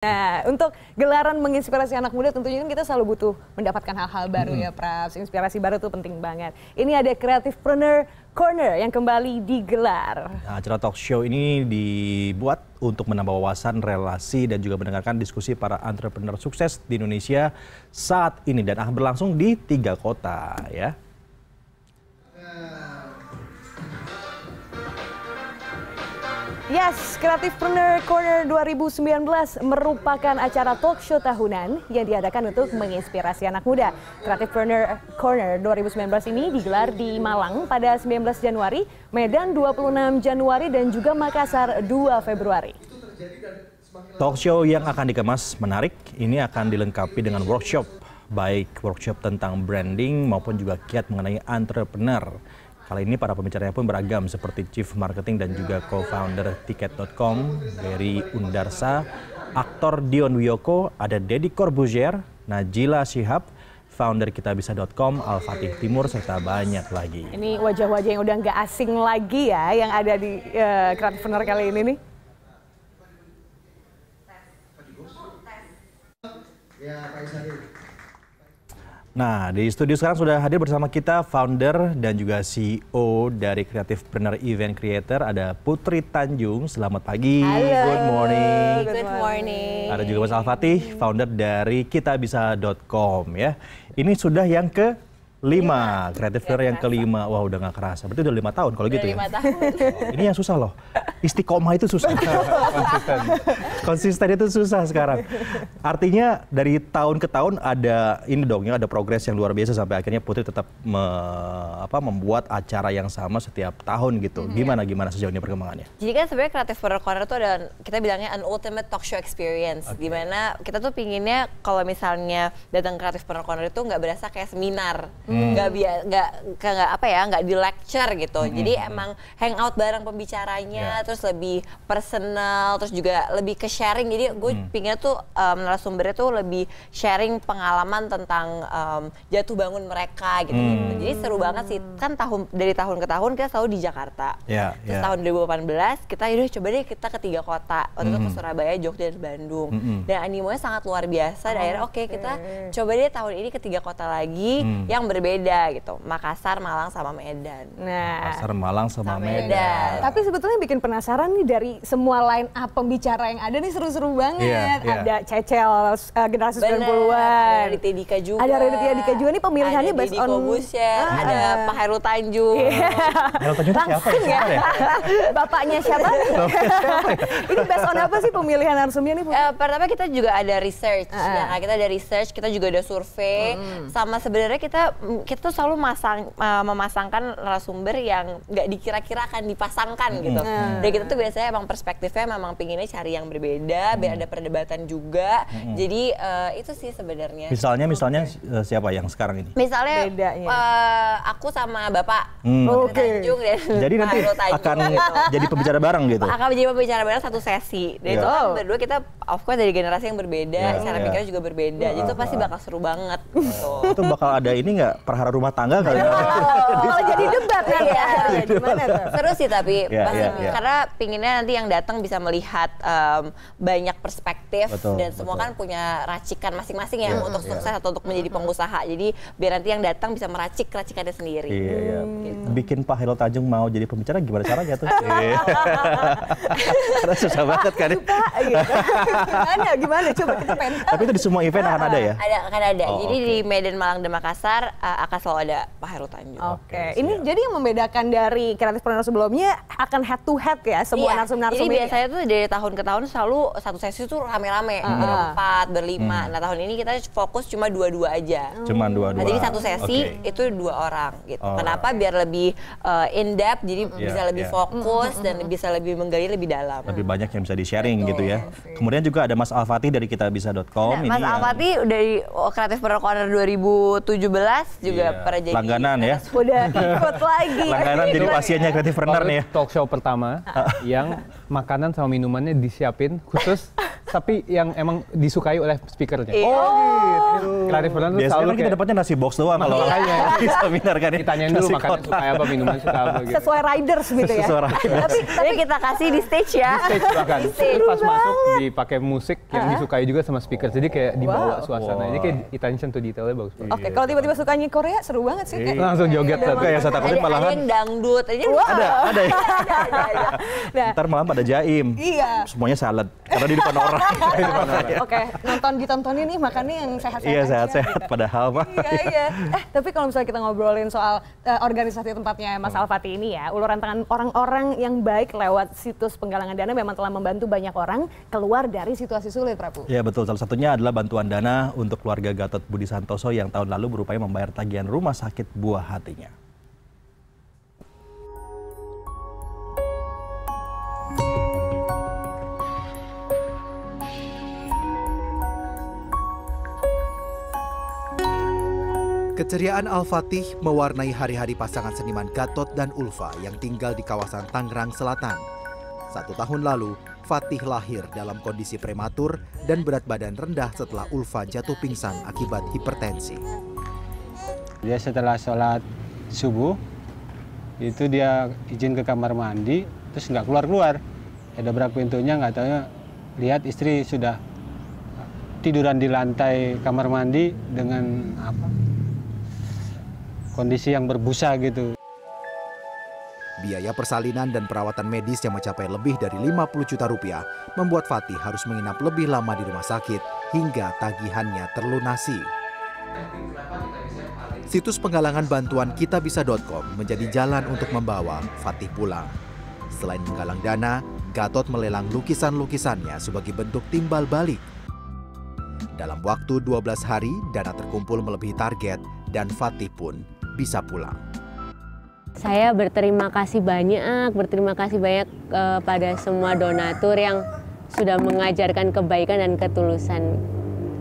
Nah, untuk gelaran menginspirasi anak muda tentunya kan kita selalu butuh mendapatkan hal-hal baru hmm. ya Praps. Inspirasi baru tuh penting banget. Ini ada Creative Corner yang kembali digelar. Nah, acara talk show ini dibuat untuk menambah wawasan, relasi, dan juga mendengarkan diskusi para entrepreneur sukses di Indonesia saat ini. Dan akan berlangsung di tiga kota ya. Nah. Yes, Creativepreneur Corner 2019 merupakan acara talk show tahunan yang diadakan untuk menginspirasi anak muda. Creativepreneur Corner 2019 ini digelar di Malang pada 19 Januari, Medan 26 Januari dan juga Makassar 2 Februari. Talk show yang akan dikemas menarik, ini akan dilengkapi dengan workshop, baik workshop tentang branding maupun juga kiat mengenai entrepreneur. Kali ini para pembicaranya pun beragam seperti Chief Marketing dan juga Co-Founder Tiket.com, Gary Undarsa, aktor Dion Wiyoko, ada Deddy Corbuzier, Najila Shihab, founder kitabisa.com, Al-Fatih Timur, serta banyak lagi. Ini wajah-wajah yang udah nggak asing lagi ya yang ada di uh, kali ini nih. Ya, Pak Isari. Nah, di studio sekarang sudah hadir bersama kita founder dan juga CEO dari Creativepreneur Event Creator ada Putri Tanjung. Selamat pagi. Halo. Good morning. Good morning. Ada juga Mas Al Fatih, founder dari kitabisa.com ya. Ini sudah yang ke lima kreatif iya. iya, fair yang kelima wah udah gak kerasa berarti udah lima tahun kalau gitu ya tahun. Oh, ini yang susah loh istiqomah itu susah konsisten konsisten itu susah sekarang artinya dari tahun ke tahun ada ini dong ya, ada progres yang luar biasa sampai akhirnya Putri tetap me, apa, membuat acara yang sama setiap tahun gitu -hmm. gimana gimana sejauh ini perkembangannya jadi kan sebenarnya kreatif Corner Corner itu ada kita bilangnya an ultimate talk show experience okay. dimana kita tuh pinginnya kalau misalnya datang kreatif Corner Corner itu nggak berasa kayak seminar Hmm. nggak hmm. biar nggak nggak apa ya nggak di lecture gitu hmm. jadi hmm, hmm. emang hangout bareng pembicaranya yeah. terus lebih personal terus juga lebih ke sharing jadi gue hmm. pinginnya tuh um, narasumbernya tuh lebih sharing pengalaman tentang um, jatuh bangun mereka gitu, gitu. hmm. gitu jadi seru banget sih kan tahun dari tahun ke tahun kita selalu di Jakarta yeah, terus yeah. tahun 2018 kita udah coba deh kita ke tiga kota waktu hmm. itu ke Surabaya Jogja dan Bandung hmm. dan animonya sangat luar biasa oh, dan akhirnya oke okay, kita coba deh tahun ini ke tiga kota lagi hmm. yang ber berbeda gitu. Makassar, Malang sama Medan. Nah, Makassar, Malang sama, sama Medan. Medan. Tapi sebetulnya bikin penasaran nih dari semua line up pembicara yang ada nih seru-seru banget. Yeah, yeah. Ada Cecel uh, generasi 90-an. Ada Raditya Dika juga. Ada Raditya Dika juga nih pemilihannya based on ah, ada Pak Heru Tanjung. Yeah. Heru Tanjung siapa ya? Ya. ya? Bapaknya siapa? Ya? Ini based on apa sih pemilihan narsumnya nih? Uh, pertama kita juga ada research. Uh ah, -huh. Ah. Ya, kita ada research, kita juga ada survei hmm. sama sebenarnya kita kita tuh selalu masang uh, memasangkan narasumber yang nggak dikira-kira akan dipasangkan hmm. gitu. Hmm. Dan kita tuh biasanya emang perspektifnya memang pinginnya cari yang berbeda, hmm. biar ada perdebatan juga. Hmm. Jadi uh, itu sih sebenarnya. Misalnya, oh, misalnya okay. Eh, siapa yang sekarang ini? Misalnya Bedanya. Uh, aku sama bapak hmm. okay. Ya. Jadi nanti Tanjung, akan gitu. jadi pembicara bareng gitu. Akan menjadi pembicara bareng satu sesi. Dan yeah. itu kan berdua kita of course dari generasi yang berbeda, yeah. cara yeah. pikirnya juga berbeda. Yeah. Jadi itu iya. pasti bakal seru banget. oh. itu bakal ada ini nggak perhara rumah tangga kali ya. Oh, jadi debat kan ya. Gimana tuh? Seru sih tapi yeah, pasti yeah, yeah. karena pinginnya nanti yang datang bisa melihat um, banyak perspektif betul, dan semua betul. kan punya racikan masing-masing ya yeah, untuk yeah. sukses atau untuk menjadi pengusaha. Jadi biar nanti yang datang bisa meracik racikannya sendiri. yeah, iya. hmm, yeah. gitu. Bikin Pak Hilal Tanjung mau jadi pembicara gimana caranya tuh? Iya. karena susah banget kan. Ya. Iya. gimana, gimana? Coba kita pengen Tapi itu di semua event akan ada ya? Ada, akan ada. Oh, jadi di Medan Malang dan Makassar akan selalu ada Pak Heru Tanjung. Oke, okay. ini jadi yang membedakan dari kreatif planner sebelumnya akan head to head ya semua iya. narsum-narsum Jadi biasanya tuh dari tahun ke tahun selalu satu sesi tuh rame-rame, -huh. Ah. berempat, berlima. Hmm. Nah tahun ini kita fokus cuma dua-dua aja. Oh. Cuma dua-dua. Nah, jadi satu sesi okay. itu dua orang gitu. Oh. Kenapa? Biar lebih uh, eh, in depth, jadi yeah, bisa lebih yeah. fokus hmm, dan hmm, hmm. bisa lebih menggali lebih dalam. Lebih banyak yang bisa di sharing gitu ya. Kemudian juga ada Mas Alfati dari kitabisa.com. Nah, Mas Alfati yang... dari oh, Kreatif Planner 2017 juga yeah. pernah jadi langganan ya. Sudah ikut lagi. Langganan jadi pasiennya kreatif Renner nih ya. Talk show pertama ah. yang makanan sama minumannya disiapin khusus tapi yang emang disukai oleh speakernya. Iya. Oh, oh gitu. Clarif Fernando Biasanya selalu kan kita dapatnya nasi box doang kalau orang bisa benar kan. Ditanyain dulu makanan suka apa, minuman suka apa gitu. Sesuai riders gitu ya. Sesuai riders. tapi, tapi kita kasih di stage ya. Di stage bahkan. Seru stage. Pas masuk dipakai musik yang disukai juga sama speaker. Jadi kayak dibawa wow. suasana. Ini kayak attention to detailnya bagus banget. Oke, kalau tiba-tiba sukanya Korea seru banget sih. Iya. Langsung joget. Kayak saya takutnya malah. Ada dangdut. Ada, ada ya. Nah. Ntar malam pada jaim. Iya. Semuanya salad. Karena di depan orang. Oke, nonton ditontonin ini makannya yang sehat-sehat. Iya, sehat-sehat padahal mah. Iya, iya. Eh, tapi kalau misalnya kita ngobrolin soal uh, organisasi tempatnya Mas hmm. Alfati ini ya, uluran tangan orang-orang yang baik lewat situs penggalangan dana memang telah membantu banyak orang keluar dari situasi sulit, Prabu. Iya, betul. Salah satunya adalah bantuan dana untuk keluarga Gatot Budi Santoso yang tahun lalu berupaya membayar tagihan rumah sakit buah hatinya. Keceriaan Al-Fatih mewarnai hari-hari pasangan seniman Gatot dan Ulfa yang tinggal di kawasan Tangerang Selatan. Satu tahun lalu, Fatih lahir dalam kondisi prematur dan berat badan rendah setelah Ulfa jatuh pingsan akibat hipertensi. Dia setelah sholat subuh, itu dia izin ke kamar mandi, terus nggak keluar-keluar. Ada berapa pintunya, nggak tahu lihat istri sudah tiduran di lantai kamar mandi dengan apa kondisi yang berbusa gitu. Biaya persalinan dan perawatan medis yang mencapai lebih dari 50 juta rupiah membuat Fatih harus menginap lebih lama di rumah sakit hingga tagihannya terlunasi. Situs penggalangan bantuan kitabisa.com menjadi jalan untuk membawa Fatih pulang. Selain menggalang dana, Gatot melelang lukisan-lukisannya sebagai bentuk timbal balik. Dalam waktu 12 hari, dana terkumpul melebihi target dan Fatih pun bisa pulang. Saya berterima kasih banyak, berterima kasih banyak kepada eh, semua donatur yang sudah mengajarkan kebaikan dan ketulusan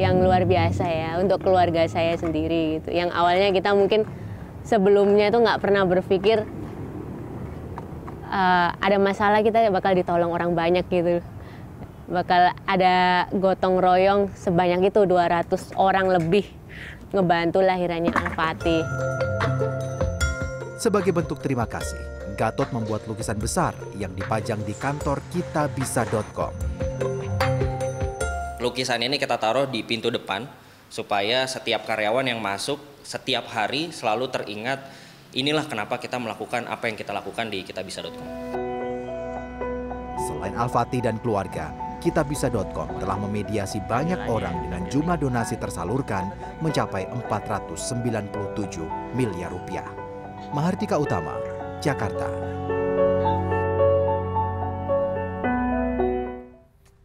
yang luar biasa ya untuk keluarga saya sendiri gitu. Yang awalnya kita mungkin sebelumnya itu nggak pernah berpikir uh, ada masalah kita bakal ditolong orang banyak gitu bakal ada gotong royong sebanyak itu 200 orang lebih ngebantu lahirannya Al-Fatih. Sebagai bentuk terima kasih, Gatot membuat lukisan besar yang dipajang di kantor kitabisa.com. Lukisan ini kita taruh di pintu depan supaya setiap karyawan yang masuk setiap hari selalu teringat inilah kenapa kita melakukan apa yang kita lakukan di kitabisa.com. Selain al dan keluarga, kitabisa.com telah memediasi banyak orang dengan jumlah donasi tersalurkan mencapai 497 miliar rupiah. Mahardika Utama, Jakarta.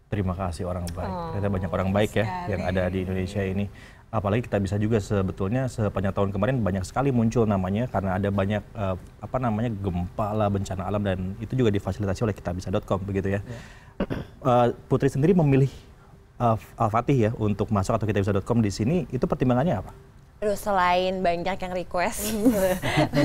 Terima kasih orang baik. Oh, Ternyata banyak orang baik ya sekali. ya yang ada di Indonesia ini apalagi kita bisa juga sebetulnya sepanjang tahun kemarin banyak sekali muncul namanya karena ada banyak uh, apa namanya gempa lah bencana alam dan itu juga difasilitasi oleh kitabisa.com begitu ya. Yeah. Ya. Uh, Putri sendiri memilih uh, eh, Al Fatih ya untuk masuk atau kitabisa.com di sini itu pertimbangannya apa? terus selain banyak yang request,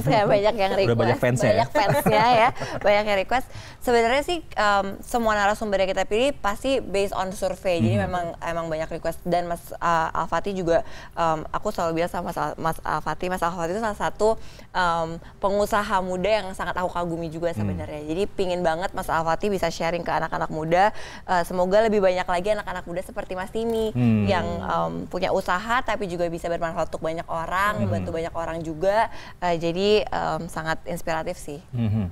saya banyak yang request, banyak, fans ya? banyak fansnya ya, banyak yang request. Sebenarnya sih um, semua narasumber yang kita pilih pasti based on survei, hmm. jadi memang emang banyak request dan Mas uh, Alfati juga, um, aku selalu bilang sama Mas, Mas Alfati, Mas Alfati itu salah satu um, pengusaha muda yang sangat aku kagumi juga hmm. sebenarnya. Hmm. Jadi pingin banget Mas Alfati bisa sharing ke anak-anak muda. Uh, semoga lebih banyak lagi anak-anak muda seperti Mas Timi hmm. yang um, punya usaha tapi juga bisa bermanfaat untuk untuk banyak orang, hmm. bantu banyak orang juga. Uh, jadi um, sangat inspiratif sih. Hmm.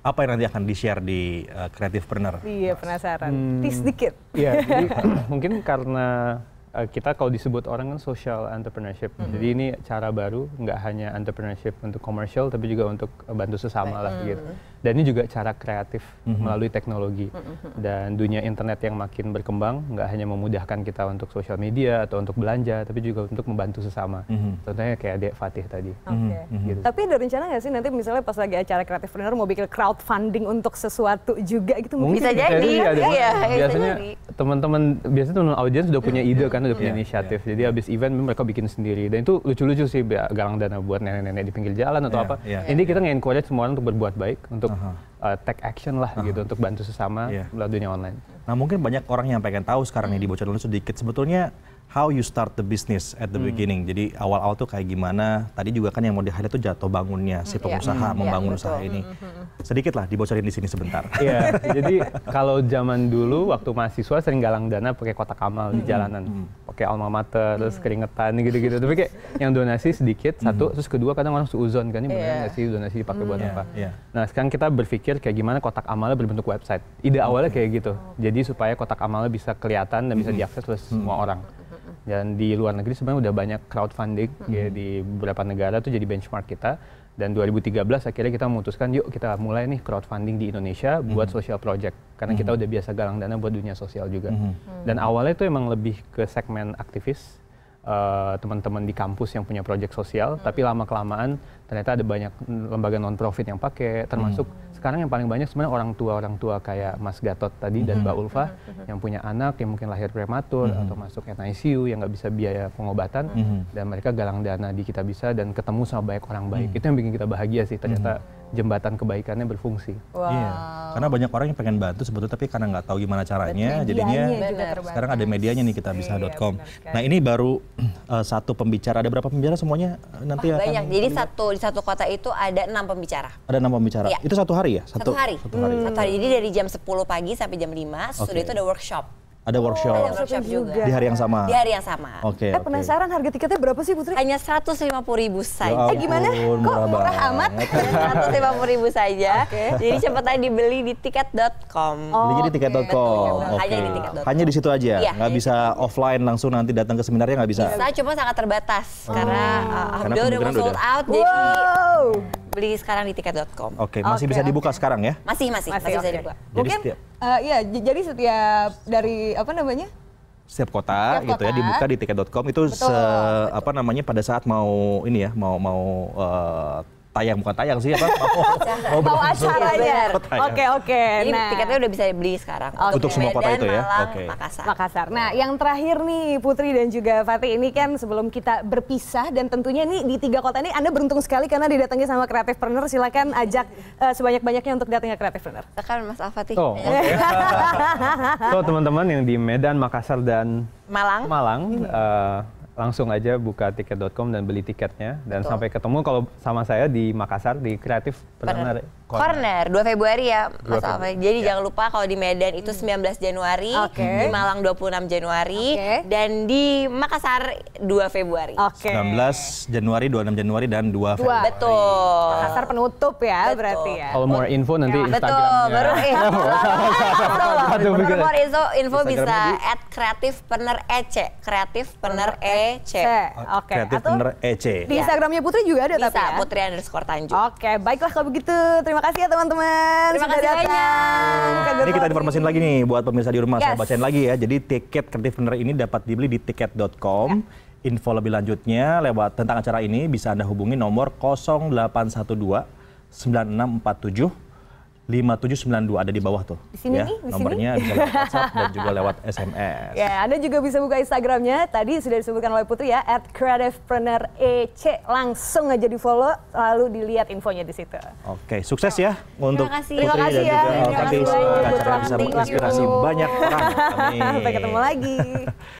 Apa yang nanti akan di-share di uh, eh, Creativepreneur? Iya, penasaran. Hmm. Tis sedikit. Iya, mungkin karena eh, kita kalau disebut orang kan social entrepreneurship. -hmm. Jadi ini cara baru, nggak hanya entrepreneurship untuk komersial, tapi juga untuk bantu sesama right. lah gitu. Hmm dan ini juga cara kreatif mm -hmm. melalui teknologi mm -hmm. dan dunia internet yang makin berkembang nggak hanya memudahkan kita untuk sosial media atau untuk belanja tapi juga untuk membantu sesama mm -hmm. contohnya kayak adik Fatih tadi okay. mm -hmm. gitu. tapi ada rencana nggak sih nanti misalnya pas lagi acara kreatif runner, mau bikin crowdfunding untuk sesuatu juga gitu mungkin bisa jadi ya, ya, biasanya teman-teman biasanya teman audiens sudah punya ide kan sudah punya iya, inisiatif iya. jadi abis event mereka bikin sendiri dan itu lucu-lucu sih galang dana buat nenek-nenek di pinggir jalan atau iya, apa ini kita nge-encourage semua orang untuk berbuat baik untuk ikut uh, eh, take action lah uh -huh. gitu untuk bantu sesama yeah. melalui dunia online. Nah mungkin banyak orang yang pengen tahu sekarang ini hmm. di Bocah Dulu sedikit sebetulnya how you start the business at the hmm. beginning. Jadi awal-awal tuh kayak gimana? Tadi juga kan yang mau di tuh jatuh bangunnya si hmm, iya. pengusaha hmm, yeah. membangun yeah, usaha betul. ini. Hmm, sedikit lah dibocorin di sini sebentar. Iya. yeah. Jadi kalau zaman dulu waktu mahasiswa sering galang dana pakai kotak amal di jalanan, hmm. pakai alma mater, terus keringetan gitu-gitu. Tapi kayak yang donasi sedikit satu, terus kedua kadang orang suuzon kan ini benar yeah. sih donasi dipakai buat yeah. apa? Yeah. Iya. Nah sekarang kita berpikir kayak gimana kotak amalnya berbentuk website. Ide awalnya kayak gitu. Jadi supaya kotak amalnya bisa kelihatan dan bisa diakses oleh semua orang. Dan di luar negeri sebenarnya udah banyak crowdfunding mm -hmm. ya, di beberapa negara tuh jadi benchmark kita. Dan 2013 akhirnya kita memutuskan yuk kita mulai nih crowdfunding di Indonesia buat mm -hmm. social project karena mm -hmm. kita mm-hmm. udah biasa galang dana buat dunia sosial juga. Mm -hmm. Dan awalnya itu emang lebih ke segmen aktivis teman eh, teman-teman di kampus yang punya project sosial, hmm. tapi lama kelamaan ternyata ada banyak lembaga non profit yang pakai, termasuk hmm sekarang yang paling banyak sebenarnya orang tua orang tua kayak Mas Gatot tadi dan mhm. Mbak Ulfa mhm, mhm. yang punya anak yang mungkin lahir prematur atau masuk NICU yang nggak bisa biaya pengobatan dan mereka galang dana di kita bisa dan ketemu sama banyak orang baik itu yang bikin kita bahagia sih ternyata jembatan kebaikannya berfungsi. Iya, wow. Yeah. Karena banyak orang yang pengen bantu sebetulnya tapi karena nggak tahu gimana caranya, jadinya sekarang ada medianya nih kita bisa.com. Iya, nah ini baru uh, satu pembicara. Ada berapa pembicara semuanya eh, nanti oh, akan banyak. Jadi terlihat. satu di satu kota itu ada enam pembicara. Ada enam pembicara. Ya. Itu satu hari ya? Satu, satu hari. Satu hari. Hmm. Satu hari. Jadi dari jam 10 pagi sampai jam 5 okay. sudah itu ada workshop. Oh, ada workshop, ada workshop juga. di hari yang sama. Di hari yang sama. Oke. Okay, eh, okay. penasaran harga tiketnya berapa sih Putri? Hanya 150 ribu saja. Ya, eh gimana? Kok murah, murah amat? 150 ribu saja. Okay. Jadi cepetan dibeli di tiket.com. Oh, Belinya di tiket.com. Okay. Okay. Hanya di tiket.com. Hanya di situ aja. Iya. Gak bisa offline langsung nanti datang ke seminarnya gak bisa. Bisa, cuma sangat terbatas oh. karena uh, Abdul udah sold out wow. jadi beli sekarang di tiket.com. Oke, okay, masih bisa dibuka okay. sekarang ya? Masih, masih, masih, masih okay. bisa dibuka. Jadi Mungkin setiap, uh, ya jadi setiap dari apa namanya? setiap kota, setiap gitu ya dibuka di tiket.com itu betul, se, betul. apa namanya pada saat mau ini ya mau mau uh, tayang bukan tayang sih apa mau, mau, acaranya. Oke oke. Okay, okay. Ini nah. tiketnya udah bisa dibeli sekarang. Okay. Untuk semua kota itu ya. Oke. Okay. Makassar. Makassar. Nah, yang terakhir nih Putri dan juga Fatih ini kan sebelum kita berpisah dan tentunya ini di tiga kota ini Anda beruntung sekali karena didatangi sama kreatif partner. Silakan ajak uh, sebanyak-banyaknya untuk datangnya kreatif partner. Silakan Mas Alfatih. Oh, okay. so teman-teman yang di Medan, Makassar dan Malang. Malang hmm. uh, langsung aja buka tiket.com dan beli tiketnya dan Betul. sampai ketemu kalau sama saya di Makassar di Kreatif Partner Corner. Corner 2 Februari ya Mas Alfa. Jadi ya. jangan lupa kalau di Medan itu 19 Januari, okay. di Malang 26 Januari okay. dan di Makassar 2 Februari. Oke. Okay. 19 Januari, 26 Januari dan 2 Februari. Betul. Makassar penutup ya Betul. berarti ya. Kalau more info nanti ya. Instagram. Betul, baru info. More info info bisa at kreatifpreneur ec, kreatifpreneur e EC. E oh, Oke. Okay. Atau EC. E di iya. Instagramnya Putri juga ada Bisa, tapi ya. Putri underscore Tanjung. Oke, okay, baiklah kalau begitu. Terima kasih ya teman-teman. Terima kasih datang. Banyak. Ini kita informasiin lagi nih buat pemirsa di rumah. Yes. Saya bacain lagi ya. Jadi tiket Kreatif Bener ini dapat dibeli di tiket.com. Ya. Info lebih lanjutnya lewat tentang acara ini bisa Anda hubungi nomor 0812 9647 5792 ada di bawah tuh. Di sini ya, nih, di nomornya sini. bisa lewat WhatsApp dan juga lewat SMS. Ya, Anda juga bisa buka Instagramnya. Tadi sudah disebutkan oleh Putri ya, at @creativepreneur_ec langsung aja di follow, lalu dilihat infonya di situ. Oke, sukses ya oh. untuk Putri Terima kasih dan ya. juga Terima kasih. Terima kasih. Terima kasih Terima Sampai ketemu lagi.